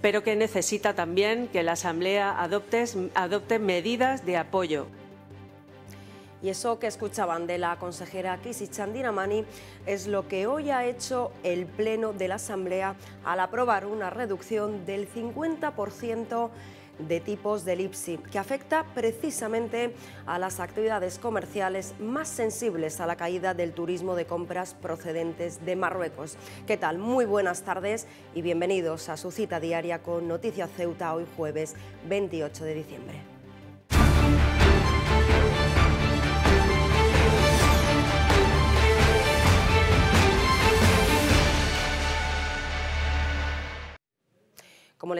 pero que necesita también que la Asamblea adopte, adopte medidas de apoyo y eso que escuchaban de la consejera Kisi Chandiramani es lo que hoy ha hecho el Pleno de la Asamblea al aprobar una reducción del 50% de tipos del IPSI, que afecta precisamente a las actividades comerciales más sensibles a la caída del turismo de compras procedentes de Marruecos. ¿Qué tal? Muy buenas tardes y bienvenidos a su cita diaria con Noticias Ceuta hoy jueves 28 de diciembre.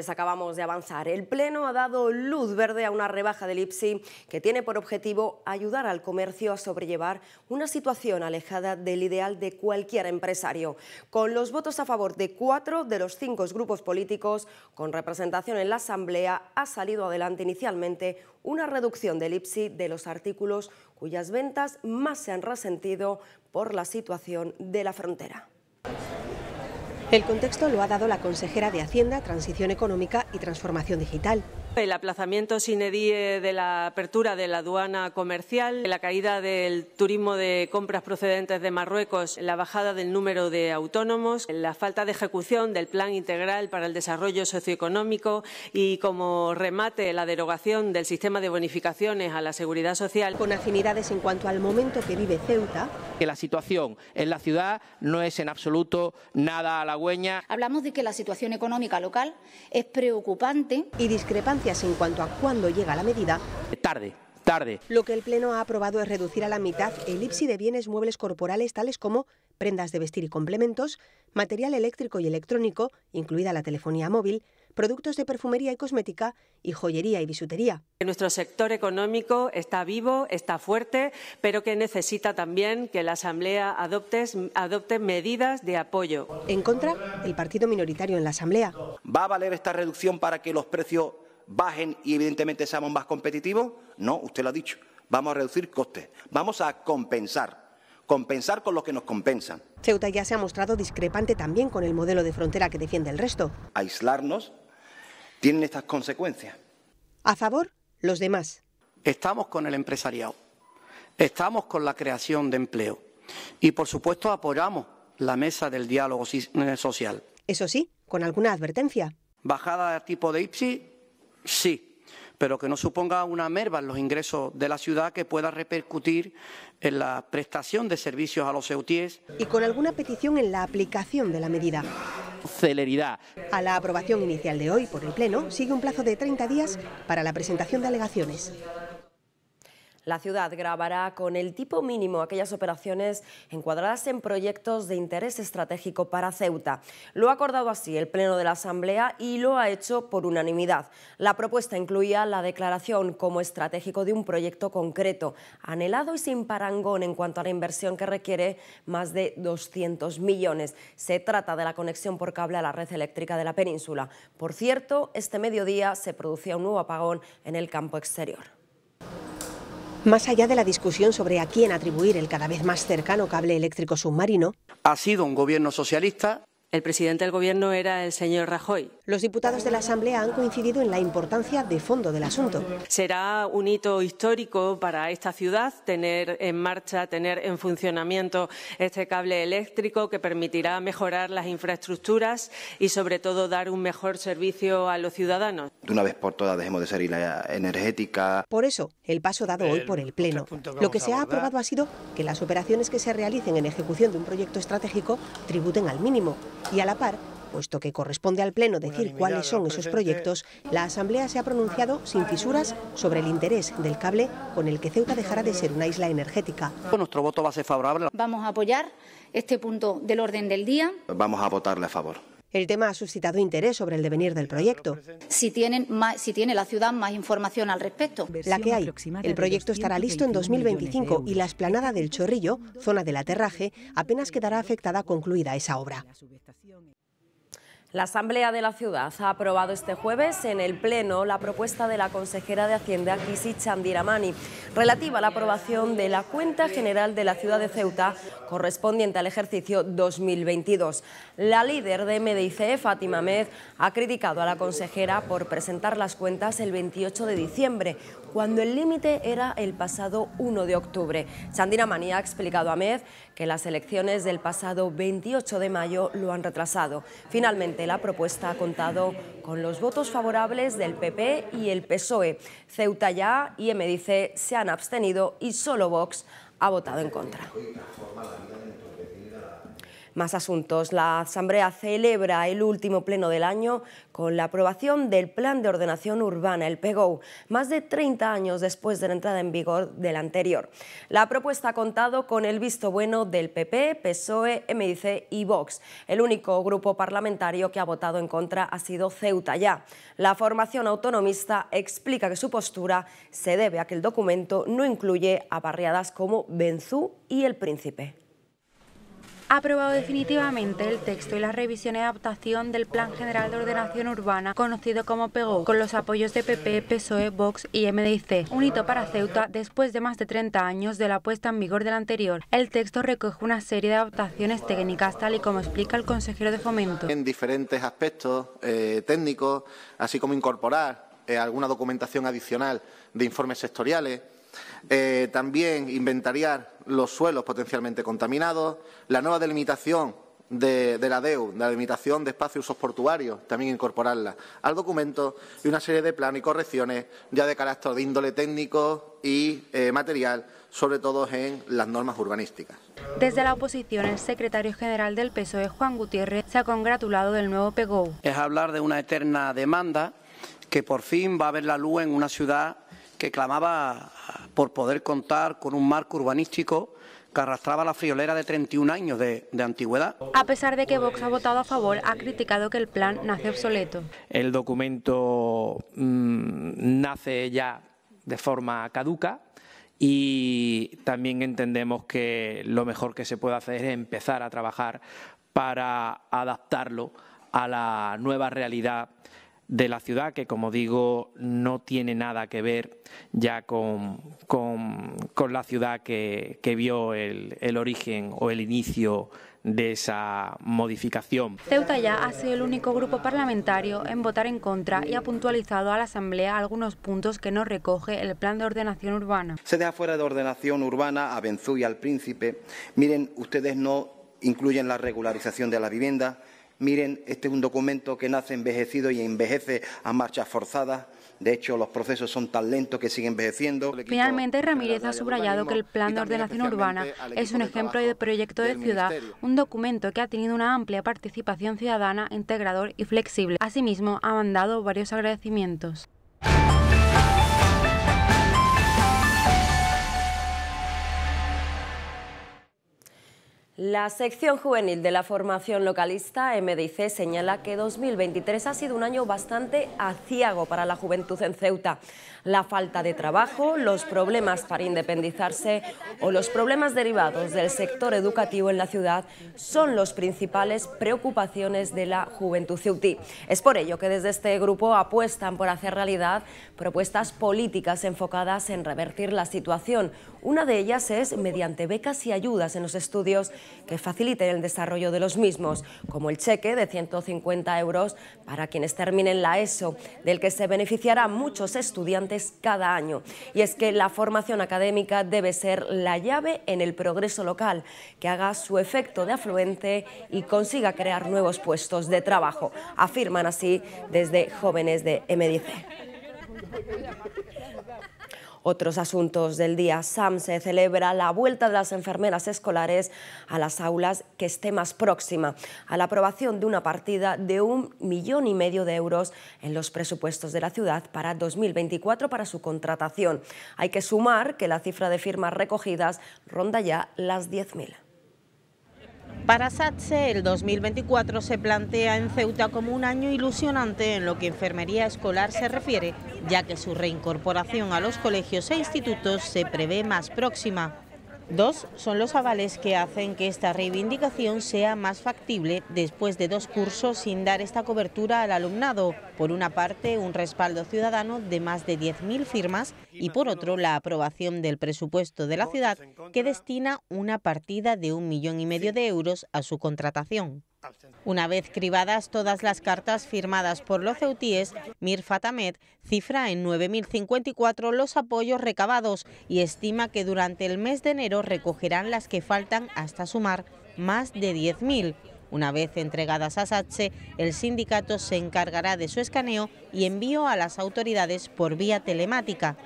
Pues acabamos de avanzar. El Pleno ha dado luz verde a una rebaja del IPSI que tiene por objetivo ayudar al comercio a sobrellevar una situación alejada del ideal de cualquier empresario. Con los votos a favor de cuatro de los cinco grupos políticos con representación en la Asamblea, ha salido adelante inicialmente una reducción del IPSI de los artículos cuyas ventas más se han resentido por la situación de la frontera. El contexto lo ha dado la consejera de Hacienda, Transición Económica y Transformación Digital. El aplazamiento sin edie de la apertura de la aduana comercial, la caída del turismo de compras procedentes de Marruecos, la bajada del número de autónomos, la falta de ejecución del Plan Integral para el Desarrollo Socioeconómico y, como remate, la derogación del sistema de bonificaciones a la seguridad social. Con afinidades en cuanto al momento que vive Ceuta. Que la situación en la ciudad no es en absoluto nada a la Hablamos de que la situación económica local es preocupante. Y discrepancias en cuanto a cuándo llega la medida. Tarde, tarde. Lo que el Pleno ha aprobado es reducir a la mitad el IPSI de bienes muebles corporales tales como prendas de vestir y complementos, material eléctrico y electrónico, incluida la telefonía móvil, productos de perfumería y cosmética y joyería y bisutería. Nuestro sector económico está vivo, está fuerte, pero que necesita también que la Asamblea adopte, adopte medidas de apoyo. En contra, el partido minoritario en la Asamblea. ¿Va a valer esta reducción para que los precios bajen y evidentemente seamos más competitivos? No, usted lo ha dicho. Vamos a reducir costes, vamos a compensar compensar con lo que nos compensan. Ceuta ya se ha mostrado discrepante también con el modelo de frontera que defiende el resto. Aislarnos tienen estas consecuencias. A favor, los demás. Estamos con el empresariado, estamos con la creación de empleo y, por supuesto, apoyamos la mesa del diálogo eh, social. Eso sí, con alguna advertencia. Bajada de tipo de IPSI, sí, pero que no suponga una merva en los ingresos de la ciudad que pueda repercutir en la prestación de servicios a los EUTIES. Y con alguna petición en la aplicación de la medida celeridad. A la aprobación inicial de hoy por el Pleno sigue un plazo de 30 días para la presentación de alegaciones. La ciudad grabará con el tipo mínimo aquellas operaciones encuadradas en proyectos de interés estratégico para Ceuta. Lo ha acordado así el Pleno de la Asamblea y lo ha hecho por unanimidad. La propuesta incluía la declaración como estratégico de un proyecto concreto, anhelado y sin parangón en cuanto a la inversión que requiere más de 200 millones. Se trata de la conexión por cable a la red eléctrica de la península. Por cierto, este mediodía se producía un nuevo apagón en el campo exterior. Más allá de la discusión sobre a quién atribuir el cada vez más cercano cable eléctrico submarino, ha sido un gobierno socialista el presidente del gobierno era el señor Rajoy. Los diputados de la Asamblea han coincidido en la importancia de fondo del asunto. Será un hito histórico para esta ciudad tener en marcha, tener en funcionamiento este cable eléctrico que permitirá mejorar las infraestructuras y, sobre todo, dar un mejor servicio a los ciudadanos. De una vez por todas dejemos de ser energética. Por eso, el paso dado hoy por el Pleno. Lo que se ha aprobado ha sido que las operaciones que se realicen en ejecución de un proyecto estratégico tributen al mínimo y a la par puesto que corresponde al Pleno decir cuáles son esos proyectos, la Asamblea se ha pronunciado sin fisuras sobre el interés del cable con el que Ceuta dejará de ser una isla energética. Nuestro voto va a ser favorable. Vamos a apoyar este punto del orden del día. Vamos a votarle a favor. El tema ha suscitado interés sobre el devenir del proyecto. Si, tienen si tiene la ciudad más información al respecto. La que hay. El proyecto estará listo en 2025 y la esplanada del Chorrillo, zona del aterraje, apenas quedará afectada concluida esa obra. La Asamblea de la Ciudad ha aprobado este jueves en el Pleno la propuesta de la consejera de Hacienda, Kisi Chandiramani, relativa a la aprobación de la cuenta general de la ciudad de Ceuta correspondiente al ejercicio 2022. La líder de MDIC, e, Fátima Med, ha criticado a la consejera por presentar las cuentas el 28 de diciembre, cuando el límite era el pasado 1 de octubre. Sandina Manía ha explicado a MED que las elecciones del pasado 28 de mayo lo han retrasado. Finalmente, la propuesta ha contado con los votos favorables del PP y el PSOE. Ceuta ya y MDC se han abstenido y solo Vox ha votado en contra. Más asuntos. La Asamblea celebra el último pleno del año con la aprobación del Plan de Ordenación Urbana, el PEGO, más de 30 años después de la entrada en vigor del anterior. La propuesta ha contado con el visto bueno del PP, PSOE, MDC y Vox. El único grupo parlamentario que ha votado en contra ha sido Ceuta ya. La formación autonomista explica que su postura se debe a que el documento no incluye a barriadas como Benzú y El Príncipe ha aprobado definitivamente el texto y la revisión y adaptación del Plan General de Ordenación Urbana, conocido como PEGO, con los apoyos de PP, PSOE, Vox y MDIC. Un hito para Ceuta después de más de 30 años de la puesta en vigor del anterior. El texto recoge una serie de adaptaciones técnicas, tal y como explica el consejero de Fomento. En diferentes aspectos eh, técnicos, así como incorporar eh, alguna documentación adicional de informes sectoriales eh, también inventariar los suelos potencialmente contaminados, la nueva delimitación de, la DEU, la delimitación de espacios usos portuarios, también incorporarla al documento y una serie de planes y correcciones ya de carácter de índole técnico y eh, material, sobre todo en las normas urbanísticas. Desde la oposición, el secretario general del PSOE, Juan Gutiérrez, se ha congratulado del nuevo PGO. Es hablar de una eterna demanda que por fin va a ver la luz en una ciudad que clamaba por poder contar con un marco urbanístico que arrastraba la friolera de 31 años de, antigüedad. A pesar de que Vox ha votado a favor, ha criticado que el plan nace obsoleto. El documento mm, nace ya de forma caduca y también entendemos que lo mejor que se puede hacer es empezar a trabajar para adaptarlo a la nueva realidad de la ciudad, que como digo, no tiene nada que ver ya con, la ciudad que, vio el, el, origen o el inicio de esa modificación. Ceuta ya ha sido el único grupo parlamentario en votar en contra y ha puntualizado a la Asamblea algunos puntos que no recoge el plan de ordenación urbana. Se deja fuera de ordenación urbana a Benzú y al Príncipe. Miren, ustedes no incluyen la regularización de la vivienda, Miren, este es un documento que nace envejecido y envejece a marchas forzadas. De hecho, los procesos son tan lentos que siguen envejeciendo. Finalmente, Ramírez ha subrayado que el Plan de Ordenación Urbana es un ejemplo de proyecto de ciudad, un documento que ha tenido una amplia participación ciudadana, integrador y flexible. Asimismo, ha mandado varios agradecimientos. La sección juvenil de la formación localista MDIC señala que 2023 ha sido un año bastante aciago para la juventud en Ceuta. La falta de trabajo, los problemas para independizarse o los problemas derivados del sector educativo en la ciudad son las principales preocupaciones de la juventud ceutí. Es por ello que desde este grupo apuestan por hacer realidad propuestas políticas enfocadas en revertir la situación. Una de ellas es mediante becas y ayudas en los estudios que faciliten el desarrollo de los mismos, como el cheque de 150 euros para quienes terminen la ESO, del que se beneficiarán muchos estudiantes cada año. Y es que la formación académica debe ser la llave en el progreso local, que haga su efecto de afluente y consiga crear nuevos puestos de trabajo, afirman así desde jóvenes de MDC. Otros asuntos del día. SAM se celebra la vuelta de las enfermeras escolares a las aulas que esté más próxima a la aprobación de una partida de un millón y medio de euros en los presupuestos de la ciudad para 2024 para su contratación. Hay que sumar que la cifra de firmas recogidas ronda ya las 10.000. Para SATSE, el 2024 se plantea en Ceuta como un año ilusionante en lo que enfermería escolar se refiere, ya que su reincorporación a los colegios e institutos se prevé más próxima. Dos son los avales que hacen que esta reivindicación sea más factible después de dos cursos sin dar esta cobertura al alumnado. Por una parte, un respaldo ciudadano de más de 10.000 firmas y por otro, la aprobación del presupuesto de la ciudad que destina una partida de un millón y medio de euros a su contratación. Una vez cribadas todas las cartas firmadas por los ceutíes, Mir Fatamed cifra en 9.054 los apoyos recabados y estima que durante el mes de enero recogerán las que faltan hasta sumar más de 10.000. Una vez entregadas a SATSE, el sindicato se encargará de su escaneo y envío a las autoridades por vía telemática.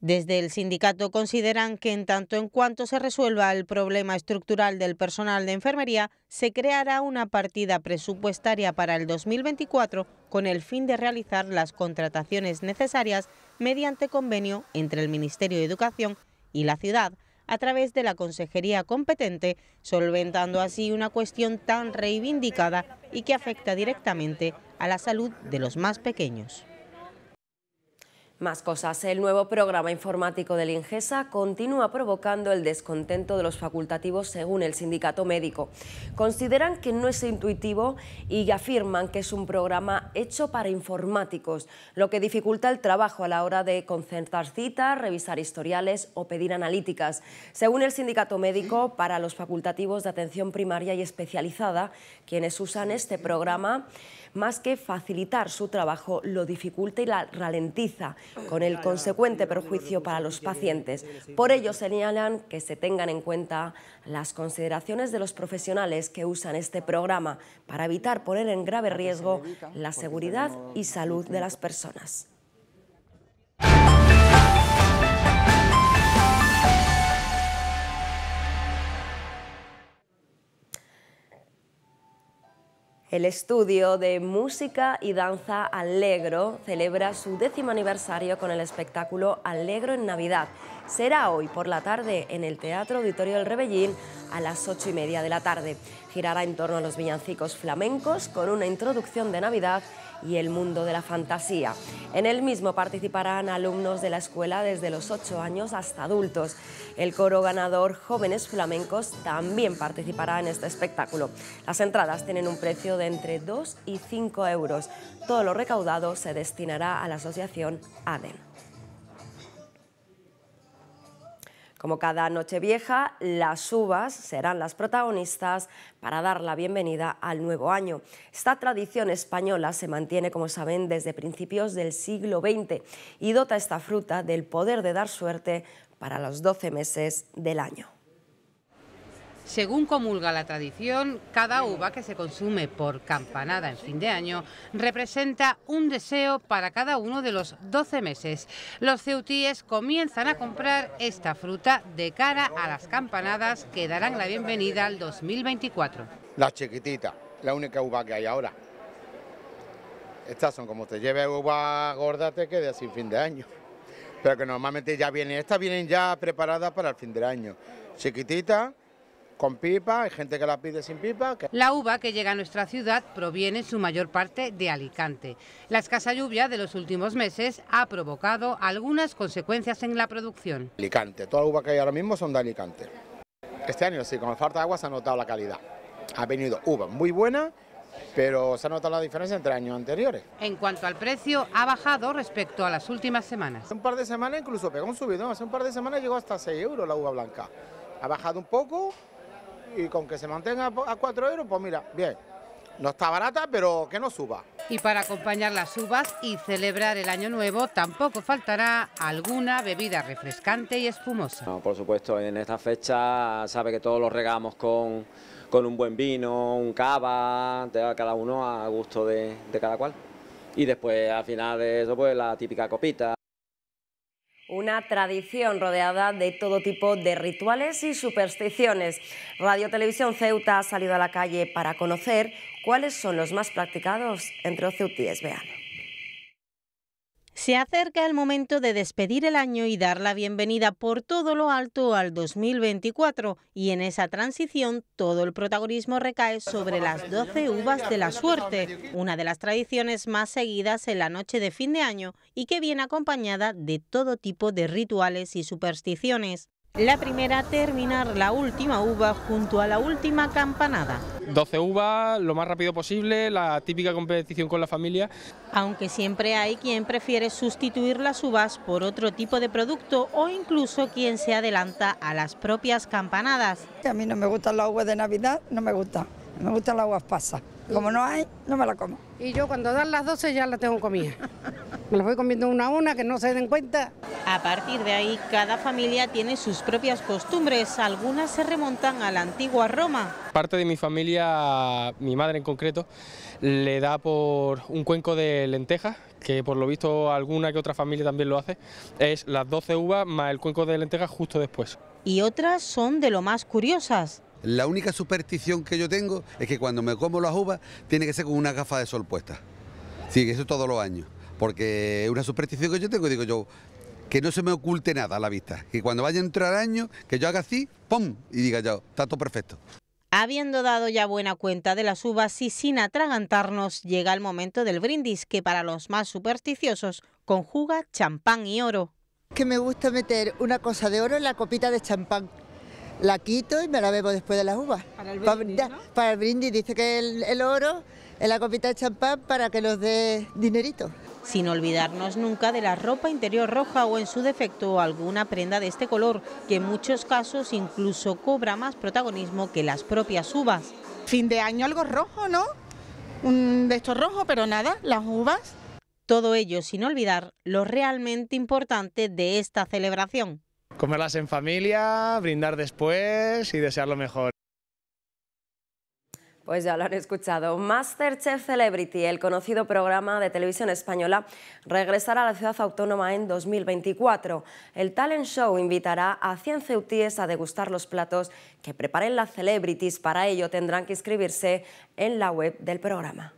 Desde el sindicato consideran que en tanto en cuanto se resuelva el problema estructural del personal de enfermería, se creará una partida presupuestaria para el 2024 con el fin de realizar las contrataciones necesarias mediante convenio entre el Ministerio de Educación y la ciudad a través de la consejería competente, solventando así una cuestión tan reivindicada y que afecta directamente a la salud de los más pequeños. Más cosas. El nuevo programa informático la INGESA continúa provocando el descontento de los facultativos según el sindicato médico. Consideran que no es intuitivo y afirman que es un programa hecho para informáticos, lo que dificulta el trabajo a la hora de concertar citas, revisar historiales o pedir analíticas. Según el sindicato médico, para los facultativos de atención primaria y especializada, quienes usan este programa, más que facilitar su trabajo, lo dificulta y la ralentiza, con el consecuente perjuicio para los pacientes. Por ello, señalan que se tengan en cuenta las consideraciones de los profesionales que usan este programa para evitar poner en grave riesgo la seguridad y salud de las personas. El estudio de música y danza Allegro celebra su décimo aniversario con el espectáculo Allegro en Navidad. Será hoy por la tarde en el Teatro Auditorio del Rebellín a las ocho y media de la tarde. Girará en torno a los villancicos flamencos con una introducción de Navidad y el mundo de la fantasía. En el mismo participarán alumnos de la escuela desde los 8 años hasta adultos. El coro ganador Jóvenes Flamencos también participará en este espectáculo. Las entradas tienen un precio de entre 2 y 5 euros. Todo lo recaudado se destinará a la asociación ADEN. Como cada noche vieja, las uvas serán las protagonistas para dar la bienvenida al nuevo año. Esta tradición española se mantiene, como saben, desde principios del siglo XX y dota esta fruta del poder de dar suerte para los 12 meses del año. Según comulga la tradición, cada uva que se consume por campanada en fin de año representa un deseo para cada uno de los 12 meses. Los ceutíes comienzan a comprar esta fruta de cara a las campanadas que darán la bienvenida al 2024. La chiquitita, la única uva que hay ahora. Estas son como te lleve uva gorda te quedas sin fin de año. Pero que normalmente ya vienen, estas vienen ya preparadas para el fin de año. Chiquitita, con pipa, hay gente que la pide sin pipa. La uva que llega a nuestra ciudad proviene en su mayor parte de Alicante. La escasa lluvia de los últimos meses ha provocado algunas consecuencias en la producción. Alicante, toda la uva que hay ahora mismo son de Alicante. Este año sí, con la falta de agua se ha notado la calidad. Ha venido uva muy buena pero se ha notado la diferencia entre años anteriores. En cuanto al precio, ha bajado respecto a las últimas semanas. Hace un par de semanas incluso pegó un subidón, hace un par de semanas llegó hasta 6 euros la uva blanca. Ha bajado un poco, y con que se mantenga a 4 euros, pues mira, bien. No está barata, pero que no suba. Y para acompañar las uvas y celebrar el año nuevo, tampoco faltará alguna bebida refrescante y espumosa. por supuesto, en esta fecha sabe que todos los regamos con, con un buen vino, un cava, cada uno a gusto de, de cada cual. Y después, al final de eso, pues la típica copita una tradición rodeada de todo tipo de rituales y supersticiones. Radio Televisión Ceuta ha salido a la calle para conocer cuáles son los más practicados entre Ceutíes. Vean. Se acerca el momento de despedir el año y dar la bienvenida por todo lo alto al 2024 y en esa transición todo el protagonismo recae sobre las 12 uvas de la suerte, una de las tradiciones más seguidas en la noche de fin de año y que viene acompañada de todo tipo de rituales y supersticiones. La primera, terminar la última uva junto a la última campanada. 12 uvas, lo más rápido posible, la típica competición con la familia. Aunque siempre hay quien prefiere sustituir las uvas por otro tipo de producto o incluso quien se adelanta a las propias campanadas. A mí no me gustan las uvas de Navidad, no me gusta, me gustan las uvas pasas. Como no hay, no me la como. Y yo cuando dan las 12 ya la tengo comida. Me las voy comiendo una a una, que no se den cuenta. A partir de ahí, cada familia tiene sus propias costumbres. Algunas se remontan a la antigua Roma. Parte de mi familia, mi madre en concreto, le da por un cuenco de lentejas, que por lo visto alguna que otra familia también lo hace. Es las 12 uvas más el cuenco de lentejas justo después. Y otras son de lo más curiosas. La única superstición que yo tengo es que cuando me como las uvas tiene que ser con una gafa de sol puesta. Sí, eso todos los años porque una superstición que yo tengo, digo yo, que no se me oculte nada a la vista, que cuando vaya a entrar año, que yo haga así, ¡pum! y diga yo, está todo perfecto. Habiendo dado ya buena cuenta de las uvas y sin atragantarnos, llega el momento del brindis, que para los más supersticiosos conjuga champán y oro. Que me gusta meter una cosa de oro en la copita de champán. La quito y me la bebo después de las uvas. Para el brindis, dice que el, oro en la copita de champán para que nos dé dinerito sin olvidarnos nunca de la ropa interior roja o en su defecto alguna prenda de este color, que en muchos casos incluso cobra más protagonismo que las propias uvas. Fin de año algo rojo, ¿no? Un de estos rojos, pero nada, las uvas. Todo ello sin olvidar lo realmente importante de esta celebración. Comerlas en familia, brindar después y desear lo mejor. Pues ya lo han escuchado. Masterchef Celebrity, el conocido programa de televisión española, regresará a la ciudad autónoma en 2024. El talent show invitará a 100 ceutíes a degustar los platos que preparen las celebrities. Para ello tendrán que inscribirse en la web del programa.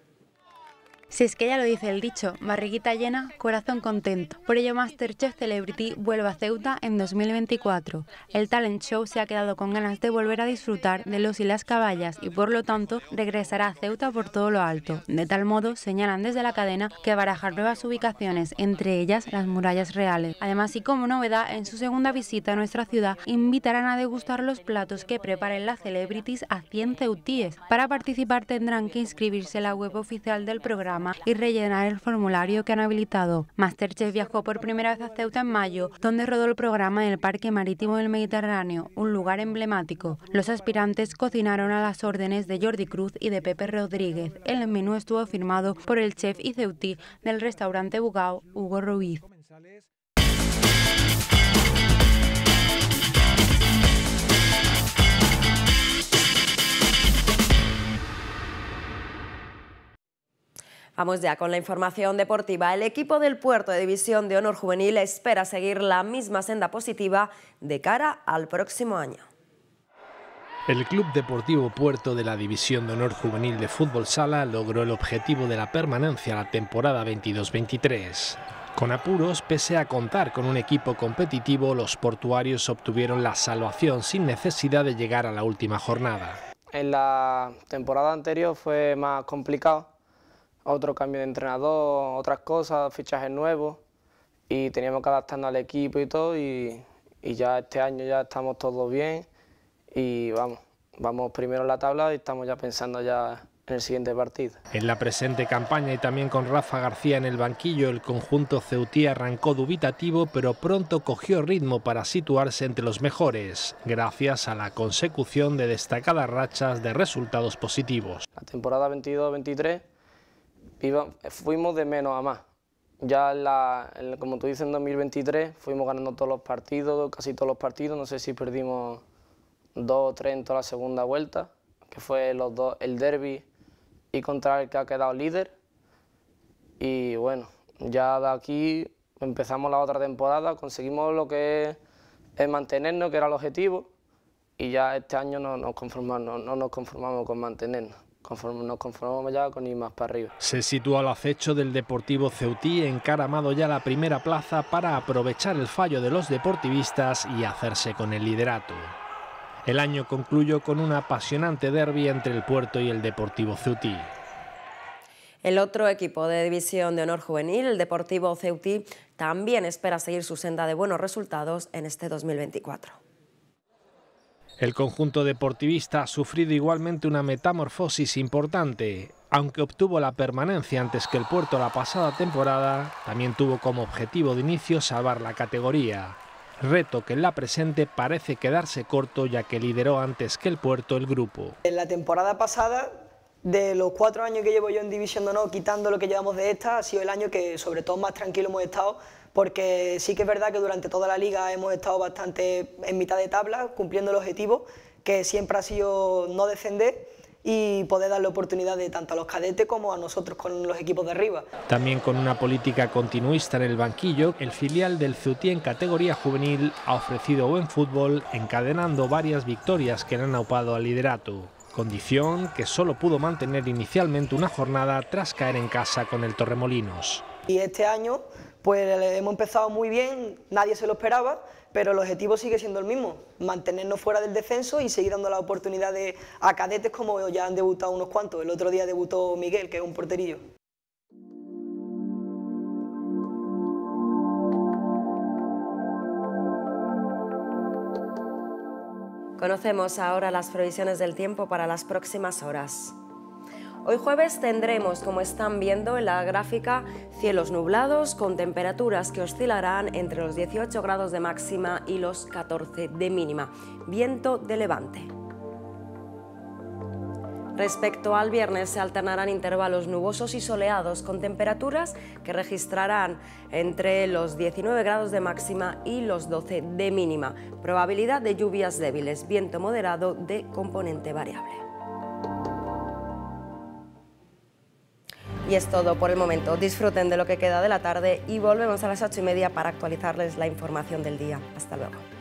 Si es que ya lo dice el dicho, barriguita llena, corazón contento. Por ello Masterchef Celebrity vuelve a Ceuta en 2024. El talent show se ha quedado con ganas de volver a disfrutar de los y las caballas y por lo tanto regresará a Ceuta por todo lo alto. De tal modo, señalan desde la cadena que barajar nuevas ubicaciones, entre ellas las murallas reales. Además y como novedad, en su segunda visita a nuestra ciudad invitarán a degustar los platos que preparen las celebrities a 100 ceutíes. Para participar tendrán que inscribirse en la web oficial del programa y rellenar el formulario que han habilitado. Masterchef viajó por primera vez a Ceuta en mayo, donde rodó el programa en el Parque Marítimo del Mediterráneo, un lugar emblemático. Los aspirantes cocinaron a las órdenes de Jordi Cruz y de Pepe Rodríguez. El menú estuvo firmado por el chef y ceutí del restaurante Bugao, Hugo Ruiz. Vamos ya con la información deportiva. El equipo del Puerto de División de Honor Juvenil espera seguir la misma senda positiva de cara al próximo año. El Club Deportivo Puerto de la División de Honor Juvenil de Fútbol Sala logró el objetivo de la permanencia la temporada 22-23. Con apuros, pese a contar con un equipo competitivo, los portuarios obtuvieron la salvación sin necesidad de llegar a la última jornada. En la temporada anterior fue más complicado otro cambio de entrenador, otras cosas, fichajes nuevos y teníamos que adaptarnos al equipo y todo y, ya este año ya estamos todos bien y vamos, vamos primero en la tabla y estamos ya pensando ya en el siguiente partido. En la presente campaña y también con Rafa García en el banquillo, el conjunto ceutí arrancó dubitativo, pero pronto cogió ritmo para situarse entre los mejores, gracias a la consecución de destacadas rachas de resultados positivos. La temporada 22-23 fuimos de menos a más. Ya, la, como tú dices, en 2023 fuimos ganando todos los partidos, casi todos los partidos. No sé si perdimos dos o tres en toda la segunda vuelta, que fue los dos, el derby y contra el que ha quedado líder. Y bueno, ya de aquí empezamos la otra temporada, conseguimos lo que es, mantenernos, que era el objetivo, y ya este año nos conformamos, no nos conformamos con mantenernos nos conformamos ya con ir más para arriba. Se sitúa al acecho del Deportivo Ceutí, encaramado ya la primera plaza para aprovechar el fallo de los deportivistas y hacerse con el liderato. El año concluyó con un apasionante derby entre el Puerto y el Deportivo Ceutí. El otro equipo de división de honor juvenil, el Deportivo Ceutí, también espera seguir su senda de buenos resultados en este 2024. El conjunto deportivista ha sufrido igualmente una metamorfosis importante. Aunque obtuvo la permanencia antes que el puerto la pasada temporada, también tuvo como objetivo de inicio salvar la categoría. Reto que en la presente parece quedarse corto ya que lideró antes que el puerto el grupo. En la temporada pasada, de los cuatro años que llevo yo en División de quitando lo que llevamos de esta, ha sido el año que sobre todo más tranquilo hemos estado porque sí que es verdad que durante toda la liga hemos estado bastante en mitad de tabla, cumpliendo el objetivo, que siempre ha sido no defender... y poder darle oportunidades tanto a los cadetes como a nosotros con los equipos de arriba. También con una política continuista en el banquillo, el filial del Ceutí en categoría juvenil ha ofrecido buen fútbol, encadenando varias victorias que le han aupado al liderato. Condición que solo pudo mantener inicialmente una jornada tras caer en casa con el Torremolinos. Y este año pues hemos empezado muy bien, nadie se lo esperaba, pero el objetivo sigue siendo el mismo, mantenernos fuera del descenso y seguir dando las oportunidades a cadetes como ya han debutado unos cuantos. El otro día debutó Miguel, que es un porterillo. Conocemos ahora las previsiones del tiempo para las próximas horas. Hoy jueves tendremos, como están viendo en la gráfica, cielos nublados con temperaturas que oscilarán entre los 18 grados de máxima y los 14 de mínima. Viento de levante. Respecto al viernes se alternarán intervalos nubosos y soleados con temperaturas que registrarán entre los 19 grados de máxima y los 12 de mínima. Probabilidad de lluvias débiles, viento moderado de componente variable. Y es todo por el momento. Disfruten de lo que queda de la tarde y volvemos a las 8 y media para actualizarles la información del día. Hasta luego.